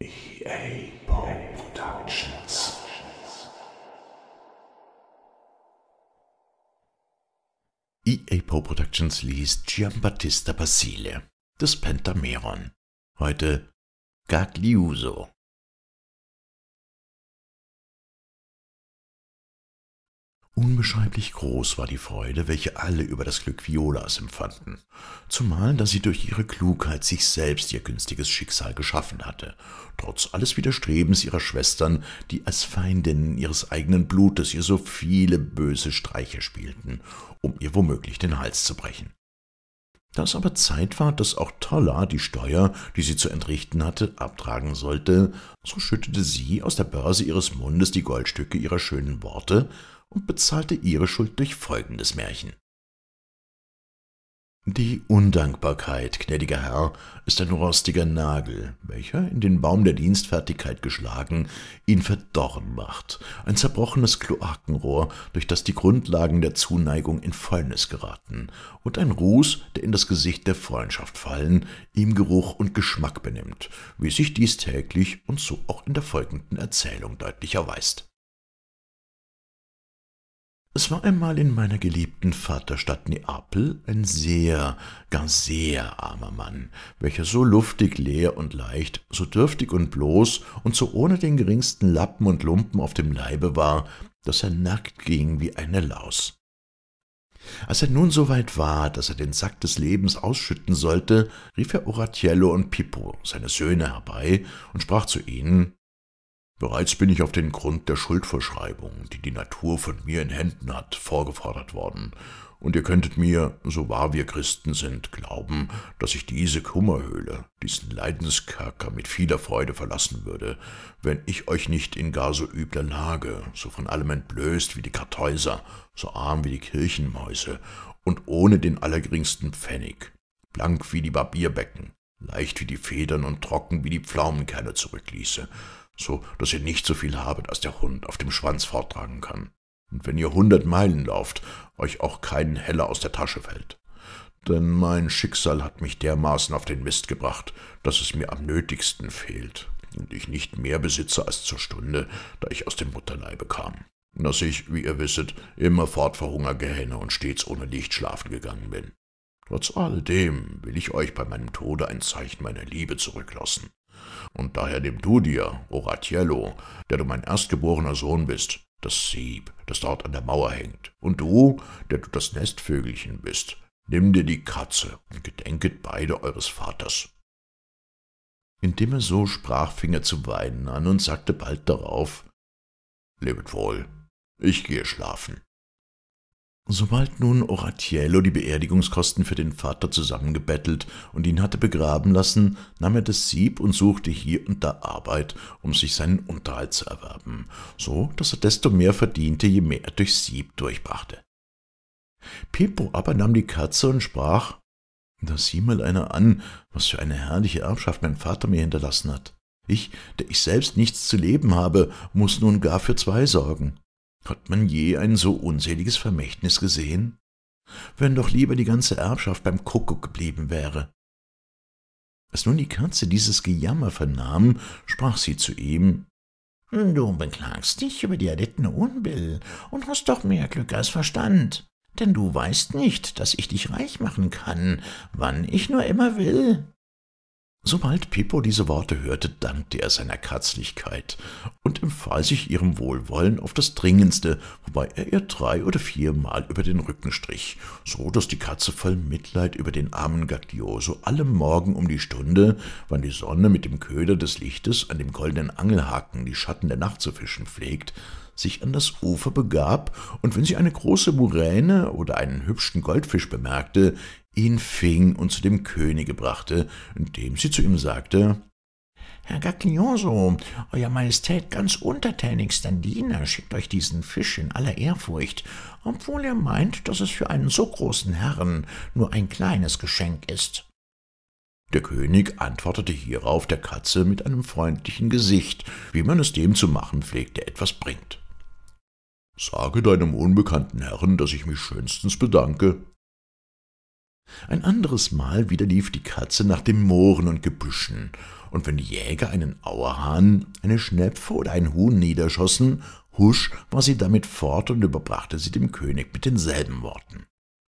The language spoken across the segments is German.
EA Productions. EA Pro Productions liest Giambattista Basile, das Pentameron. Heute Gagliuso. Unbeschreiblich groß war die Freude, welche alle über das Glück Violas empfanden, zumal da sie durch ihre Klugheit sich selbst ihr günstiges Schicksal geschaffen hatte, trotz alles Widerstrebens ihrer Schwestern, die als Feindinnen ihres eigenen Blutes ihr so viele böse Streiche spielten, um ihr womöglich den Hals zu brechen. Da es aber Zeit war, dass auch Toller die Steuer, die sie zu entrichten hatte, abtragen sollte, so schüttete sie aus der Börse ihres Mundes die Goldstücke ihrer schönen Worte und bezahlte ihre Schuld durch folgendes Märchen. Die Undankbarkeit, gnädiger Herr, ist ein rostiger Nagel, welcher in den Baum der Dienstfertigkeit geschlagen, ihn verdorren macht, ein zerbrochenes Kloakenrohr, durch das die Grundlagen der Zuneigung in Fäulnis geraten, und ein Ruß, der in das Gesicht der Freundschaft fallen, ihm Geruch und Geschmack benimmt, wie sich dies täglich und so auch in der folgenden Erzählung deutlich erweist. Es war einmal in meiner geliebten Vaterstadt Neapel ein sehr, gar sehr armer Mann, welcher so luftig, leer und leicht, so dürftig und bloß und so ohne den geringsten Lappen und Lumpen auf dem Leibe war, dass er nackt ging wie eine Laus. Als er nun so weit war, dass er den Sack des Lebens ausschütten sollte, rief er Oratiello und Pippo, seine Söhne, herbei und sprach zu ihnen, Bereits bin ich auf den Grund der Schuldverschreibung, die die Natur von mir in Händen hat, vorgefordert worden, und ihr könntet mir, so wahr wir Christen sind, glauben, dass ich diese Kummerhöhle, diesen Leidenskerker mit vieler Freude verlassen würde, wenn ich euch nicht in gar so übler Lage, so von allem entblößt wie die Kartäuser, so arm wie die Kirchenmäuse und ohne den allergeringsten Pfennig, blank wie die Barbierbecken, leicht wie die Federn und trocken wie die Pflaumenkerne zurückließe, so dass ihr nicht so viel habet, als der Hund auf dem Schwanz forttragen kann. Und wenn ihr hundert Meilen lauft, euch auch kein Heller aus der Tasche fällt. Denn mein Schicksal hat mich dermaßen auf den Mist gebracht, dass es mir am nötigsten fehlt und ich nicht mehr besitze als zur Stunde, da ich aus dem Mutterleibe kam. Dass ich, wie ihr wisset, immerfort vor Hunger gehenne und stets ohne Licht schlafen gegangen bin. Trotz alledem will ich euch bei meinem Tode ein Zeichen meiner Liebe zurücklassen und daher nimm du dir, Oratiello, der du mein erstgeborener Sohn bist, das Sieb, das dort an der Mauer hängt, und du, der du das Nestvögelchen bist, nimm dir die Katze und gedenket beide eures Vaters. Indem er so sprach, fing er zu weinen an und sagte bald darauf, Lebet wohl, ich gehe schlafen. Sobald nun Oratiello die Beerdigungskosten für den Vater zusammengebettelt und ihn hatte begraben lassen, nahm er das Sieb und suchte hier und da Arbeit, um sich seinen Unterhalt zu erwerben, so dass er desto mehr verdiente, je mehr er durch Sieb durchbrachte. Pippo aber nahm die Katze und sprach, »Da sieh mal einer an, was für eine herrliche Erbschaft mein Vater mir hinterlassen hat. Ich, der ich selbst nichts zu leben habe, muß nun gar für zwei sorgen.« hat man je ein so unseliges Vermächtnis gesehen? Wenn doch lieber die ganze Erbschaft beim Kuckuck geblieben wäre. Als nun die Katze dieses Gejammer vernahm, sprach sie zu ihm, »Du beklagst dich über die erlittene Unbill und hast doch mehr Glück als Verstand, denn du weißt nicht, dass ich dich reich machen kann, wann ich nur immer will.« Sobald Pippo diese Worte hörte, dankte er seiner Katzlichkeit und empfahl sich ihrem Wohlwollen auf das Dringendste, wobei er ihr drei oder viermal über den Rücken strich, so daß die Katze voll Mitleid über den armen Gaglioso alle Morgen um die Stunde, wann die Sonne mit dem Köder des Lichtes an dem goldenen Angelhaken die Schatten der Nacht zu fischen pflegt, sich an das Ufer begab und wenn sie eine große Muräne oder einen hübschen Goldfisch bemerkte, ihn fing und zu dem Könige brachte, indem sie zu ihm sagte, Herr Gaglioso, Euer Majestät ganz untertänigster Diener schickt euch diesen Fisch in aller Ehrfurcht, obwohl er meint, dass es für einen so großen Herrn nur ein kleines Geschenk ist. Der König antwortete hierauf der Katze mit einem freundlichen Gesicht, wie man es dem zu machen pflegt, der etwas bringt. Sage deinem unbekannten Herrn, dass ich mich schönstens bedanke, ein anderes Mal wieder lief die Katze nach den Mooren und Gebüschen, und wenn die Jäger einen Auerhahn, eine Schnepfe oder ein Huhn niederschossen, husch war sie damit fort und überbrachte sie dem König mit denselben Worten.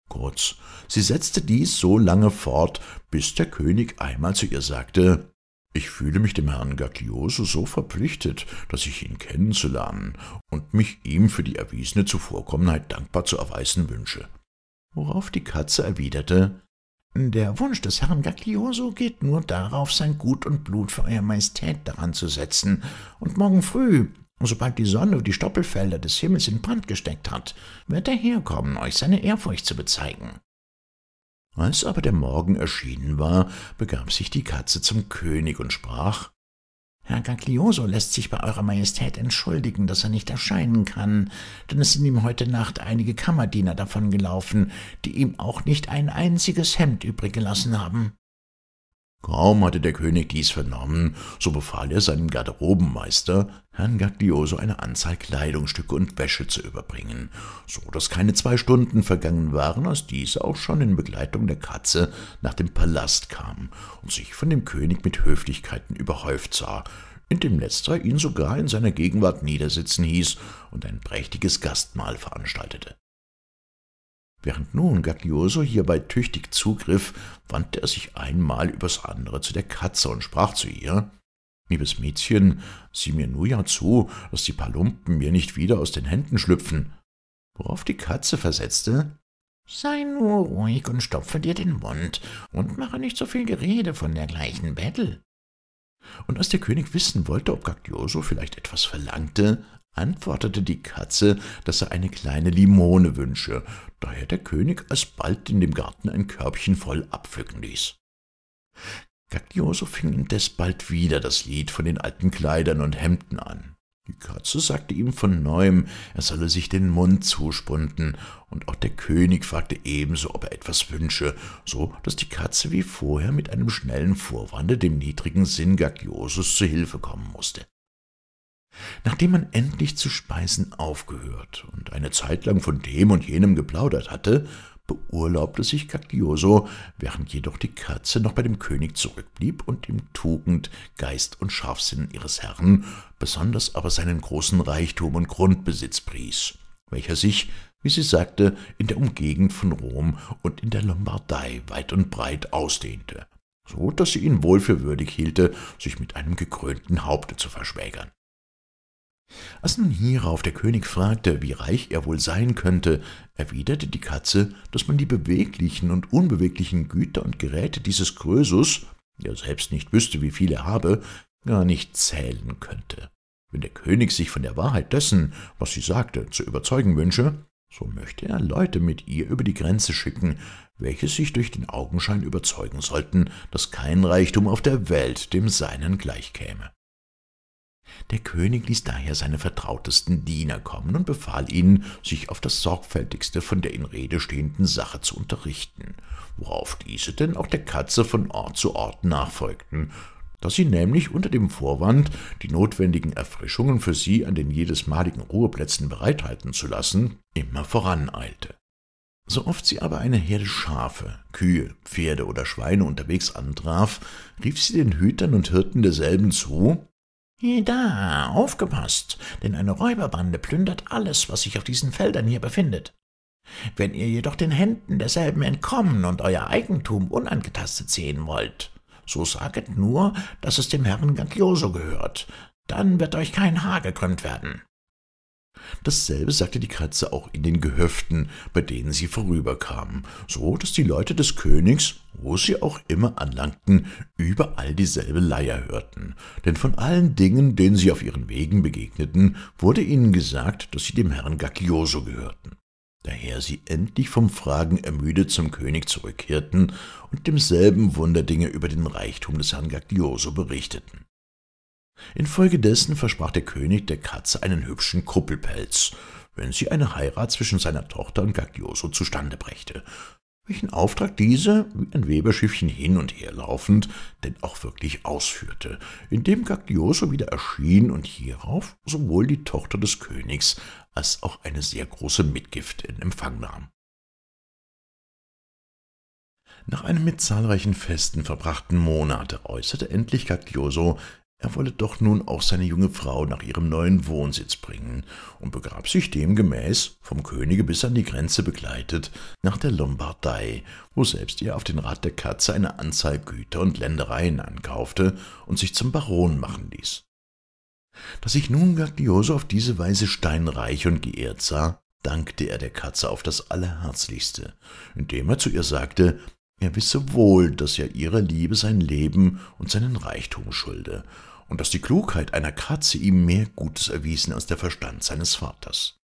Kurz, sie setzte dies so lange fort, bis der König einmal zu ihr sagte, ich fühle mich dem Herrn Gaglioso so verpflichtet, dass ich ihn kennenzulernen und mich ihm für die erwiesene Zuvorkommenheit dankbar zu erweisen wünsche worauf die Katze erwiderte, »Der Wunsch des Herrn Gaglioso geht nur darauf, sein Gut und Blut für Euer Majestät daran zu setzen, und morgen früh, sobald die Sonne die Stoppelfelder des Himmels in Brand gesteckt hat, wird er herkommen, euch seine Ehrfurcht zu bezeigen.« Als aber der Morgen erschienen war, begab sich die Katze zum König und sprach, Herr Gaglioso lässt sich bei Eurer Majestät entschuldigen, dass er nicht erscheinen kann, denn es sind ihm heute Nacht einige Kammerdiener davongelaufen, die ihm auch nicht ein einziges Hemd übrig gelassen haben. Kaum hatte der König dies vernommen, so befahl er seinem Garderobenmeister, Herrn Gaglioso eine Anzahl Kleidungsstücke und Wäsche zu überbringen, so daß keine zwei Stunden vergangen waren, als dieser auch schon in Begleitung der Katze nach dem Palast kam und sich von dem König mit Höflichkeiten überhäuft sah, indem letzterer ihn sogar in seiner Gegenwart niedersitzen hieß und ein prächtiges Gastmahl veranstaltete. Während nun Gaglioso hierbei tüchtig zugriff, wandte er sich einmal übers andere zu der Katze und sprach zu ihr, »Liebes Mädchen, sieh mir nur ja zu, dass die Palumpen mir nicht wieder aus den Händen schlüpfen.« Worauf die Katze versetzte, »Sei nur ruhig und stopfe dir den Mund und mache nicht so viel Gerede von dergleichen Bettel.« und als der König wissen wollte, ob Gaglioso vielleicht etwas verlangte, antwortete die Katze, daß er eine kleine Limone wünsche, daher der König alsbald in dem Garten ein Körbchen voll abpflücken ließ. Gaglioso fing indes bald wieder das Lied von den alten Kleidern und Hemden an. Die Katze sagte ihm von neuem, er solle sich den Mund zuspunden, und auch der König fragte ebenso, ob er etwas wünsche, so daß die Katze wie vorher mit einem schnellen Vorwande dem niedrigen Sinn Gagliosus zu Hilfe kommen mußte. Nachdem man endlich zu speisen aufgehört und eine Zeitlang von dem und jenem geplaudert hatte, beurlaubte sich Caglioso, während jedoch die Katze noch bei dem König zurückblieb und dem Tugend, Geist und Scharfsinn ihres Herrn, besonders aber seinen großen Reichtum und Grundbesitz pries, welcher sich, wie sie sagte, in der Umgegend von Rom und in der Lombardei weit und breit ausdehnte, so daß sie ihn wohl für würdig hielte, sich mit einem gekrönten Haupte zu verschwägern. Als nun hierauf der König fragte, wie reich er wohl sein könnte, erwiderte die Katze, dass man die beweglichen und unbeweglichen Güter und Geräte dieses Krösus, der selbst nicht wüsste, wie viel er habe, gar nicht zählen könnte. Wenn der König sich von der Wahrheit dessen, was sie sagte, zu überzeugen wünsche, so möchte er Leute mit ihr über die Grenze schicken, welche sich durch den Augenschein überzeugen sollten, dass kein Reichtum auf der Welt dem seinen gleichkäme. Der König ließ daher seine vertrautesten Diener kommen und befahl ihnen, sich auf das sorgfältigste von der in Rede stehenden Sache zu unterrichten, worauf diese denn auch der Katze von Ort zu Ort nachfolgten, da sie nämlich unter dem Vorwand, die notwendigen Erfrischungen für sie an den jedesmaligen Ruheplätzen bereithalten zu lassen, immer voraneilte. So oft sie aber eine Herde Schafe, Kühe, Pferde oder Schweine unterwegs antraf, rief sie den Hütern und Hirten derselben zu, da, aufgepasst, denn eine Räuberbande plündert alles, was sich auf diesen Feldern hier befindet. Wenn ihr jedoch den Händen derselben entkommen und euer Eigentum unangetastet sehen wollt, so saget nur, dass es dem Herrn Gandioso gehört, dann wird euch kein Haar gekrümmt werden. Dasselbe sagte die Katze auch in den Gehöften, bei denen sie vorüberkamen, so dass die Leute des Königs, wo sie auch immer anlangten, überall dieselbe Leier hörten. Denn von allen Dingen, denen sie auf ihren Wegen begegneten, wurde ihnen gesagt, dass sie dem Herrn Gaglioso gehörten. Daher sie endlich vom Fragen ermüdet zum König zurückkehrten und demselben Wunderdinge über den Reichtum des Herrn Gaglioso berichteten. Infolgedessen versprach der König der Katze einen hübschen Kuppelpelz, wenn sie eine Heirat zwischen seiner Tochter und Gaglioso zustande brächte, welchen Auftrag diese, wie ein Weberschiffchen hin und her laufend, denn auch wirklich ausführte, indem Gaglioso wieder erschien und hierauf sowohl die Tochter des Königs als auch eine sehr große Mitgift in Empfang nahm. Nach einem mit zahlreichen Festen verbrachten Monate äußerte endlich Gaglioso er wolle doch nun auch seine junge Frau nach ihrem neuen Wohnsitz bringen und begab sich demgemäß, vom Könige bis an die Grenze begleitet, nach der Lombardei, wo selbst er auf den Rat der Katze eine Anzahl Güter und Ländereien ankaufte und sich zum Baron machen ließ. Dass sich nun Gaglioso auf diese Weise steinreich und geehrt sah, dankte er der Katze auf das Allerherzlichste, indem er zu ihr sagte, er wisse wohl, dass er ihrer Liebe sein Leben und seinen Reichtum schulde und dass die Klugheit einer Katze ihm mehr Gutes erwiesen als der Verstand seines Vaters.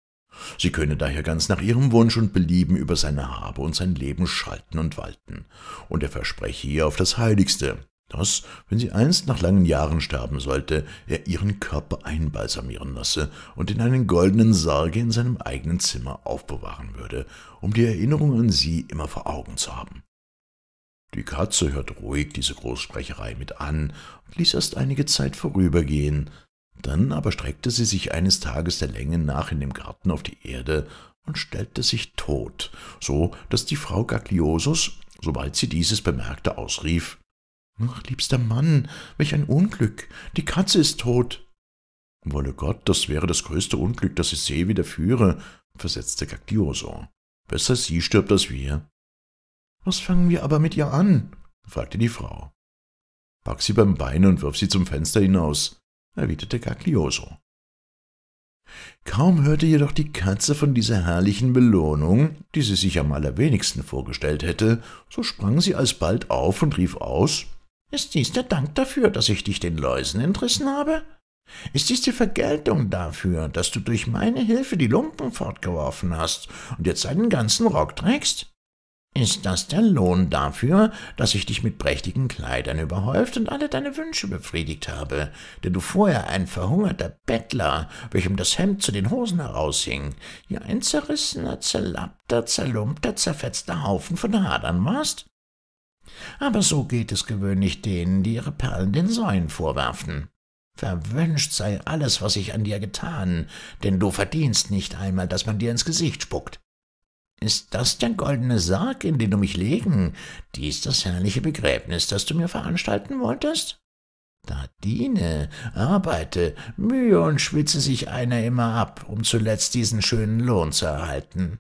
Sie könne daher ganz nach ihrem Wunsch und Belieben über seine Habe und sein Leben schalten und walten, und er verspreche ihr auf das Heiligste, dass, wenn sie einst nach langen Jahren sterben sollte, er ihren Körper einbalsamieren lasse und in einen goldenen Sarge in seinem eigenen Zimmer aufbewahren würde, um die Erinnerung an sie immer vor Augen zu haben. Die Katze hört ruhig diese Großsprecherei mit an und ließ erst einige Zeit vorübergehen, dann aber streckte sie sich eines Tages der Länge nach in dem Garten auf die Erde und stellte sich tot, so daß die Frau Gagliosus, sobald sie dieses bemerkte, ausrief Ach, liebster Mann, welch ein Unglück. Die Katze ist tot. Wolle Gott, das wäre das größte Unglück, das ich je widerführe, versetzte Gaglioso. Besser sie stirbt als wir. Was fangen wir aber mit ihr an? fragte die Frau. Pack sie beim Bein und wirf sie zum Fenster hinaus, erwiderte Caglioso. Kaum hörte jedoch die Katze von dieser herrlichen Belohnung, die sie sich am allerwenigsten vorgestellt hätte, so sprang sie alsbald auf und rief aus Ist dies der Dank dafür, dass ich dich den Läusen entrissen habe? Ist dies die Vergeltung dafür, dass du durch meine Hilfe die Lumpen fortgeworfen hast und jetzt einen ganzen Rock trägst? Ist das der Lohn dafür, dass ich dich mit prächtigen Kleidern überhäuft und alle deine Wünsche befriedigt habe, denn du vorher ein verhungerter Bettler, welchem das Hemd zu den Hosen heraushing, ja ein zerrissener, zerlappter, zerlumpter, zerfetzter Haufen von Hadern warst? Aber so geht es gewöhnlich denen, die ihre Perlen den Säuen vorwerfen. Verwünscht sei alles, was ich an dir getan, denn du verdienst nicht einmal, dass man dir ins Gesicht spuckt. Ist das der goldene Sarg, in den du mich legen? Dies das herrliche Begräbnis, das du mir veranstalten wolltest? Da diene, arbeite, mühe und schwitze sich einer immer ab, um zuletzt diesen schönen Lohn zu erhalten.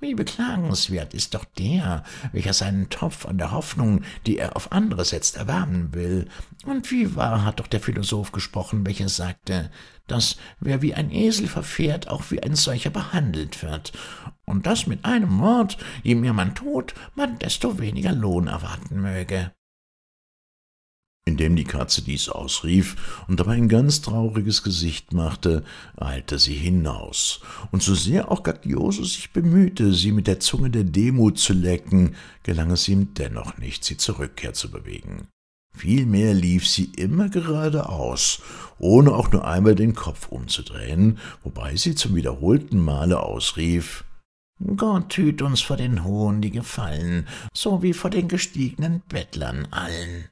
Wie beklagenswert ist doch der, welcher seinen Topf an der Hoffnung, die er auf andere setzt, erwärmen will. Und wie wahr hat doch der Philosoph gesprochen, welcher sagte, dass wer wie ein Esel verfährt, auch wie ein solcher behandelt wird. Und das mit einem Wort, je mehr man tut, man desto weniger Lohn erwarten möge. Indem die Katze dies ausrief und dabei ein ganz trauriges Gesicht machte, eilte sie hinaus. Und so sehr auch Gagliose sich bemühte, sie mit der Zunge der Demut zu lecken, gelang es ihm dennoch nicht, sie zur Rückkehr zu bewegen. Vielmehr lief sie immer geradeaus, ohne auch nur einmal den Kopf umzudrehen, wobei sie zum wiederholten Male ausrief, Gott hüt uns vor den Hohen, die gefallen, so wie vor den gestiegenen Bettlern allen.